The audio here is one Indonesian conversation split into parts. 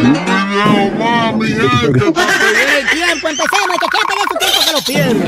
No, mi tiempo, empecemos, que su tiempo que lo pierda.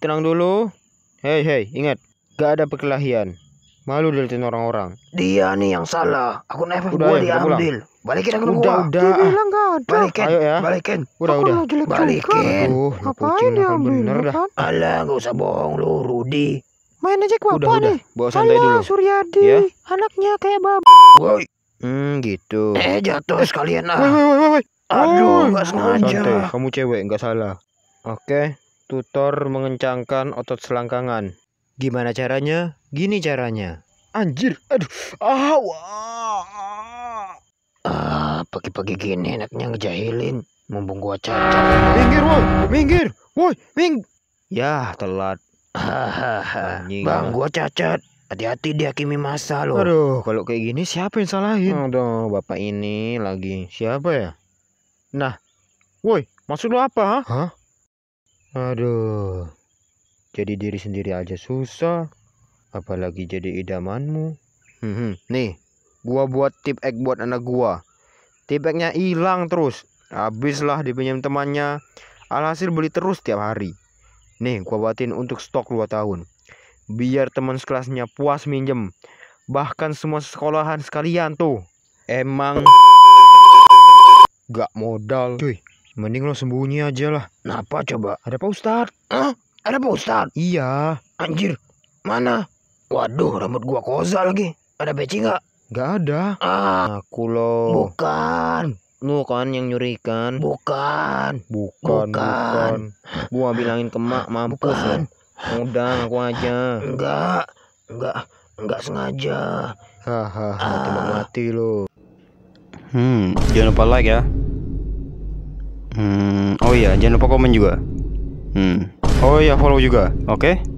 tenang dulu. Hei, hei, ingat, gak ada perkelahian. Malu dilihatin orang-orang. Dia nih yang salah. Akun FF udah, gua ya, diambil. Pulang. Balikin aku udah, gua. Udah, Dia bilang gak ada. Balikin. Ayo ya. Balikin. Udah, Aku udah. Balikin. Uh, Ngapain diambil? Bener ya dah. Kan? Alah, gak usah bohong lu, Rudi main aja ke bapak nih bawa santai Ayo, dulu Suryadi ya? anaknya kayak bab woi hmm gitu eh jatuh sekalian lah woi woi woi aduh oh. nggak sengaja santai kamu cewek nggak salah oke tutor mengencangkan otot selangkangan gimana caranya gini caranya anjir aduh ah ah pagi-pagi gini enaknya ngejahilin mumpung gua cacat minggir woi minggir woi ming ya telat Hahaha. Bang, gua cacat. Hati-hati dia Kimi Masa loh. Aduh, kalau kayak gini siapa yang salahin? Aduh, bapak ini lagi. Siapa ya? Nah, woi, maksud lo apa? Hah? Aduh, jadi diri sendiri aja susah. Apalagi jadi idamanmu. Hmm, nih, gua buat tip ek buat anak gua. Tip eknya hilang terus. Habislah dipinjam temannya. Alhasil beli terus tiap hari. Nih, gua buatin untuk stok 2 tahun. Biar teman sekelasnya puas minjem. Bahkan semua sekolahan sekalian tuh. Emang gak modal. Cuy, mending lo sembunyi aja lah. Kenapa coba? Ada Pak Ustad. Hah? Ada Pak Ustad? Iya. Anjir, mana? Waduh, rambut gua koza lagi. Ada beci nggak? Gak ada. Ah, aku lo. Bukan. Lu kan yang nyuri ikan Bukan. Bukan. Bukan. Gua bilangin ke mak mampus bukan. Udah ngaku aja. Enggak. Enggak. Enggak sengaja. Hahaha, ah. mati lo. Hmm, jangan lupa like ya. Hmm, oh iya, jangan lupa komen juga. Hmm. Oh iya, follow juga. Oke. Okay?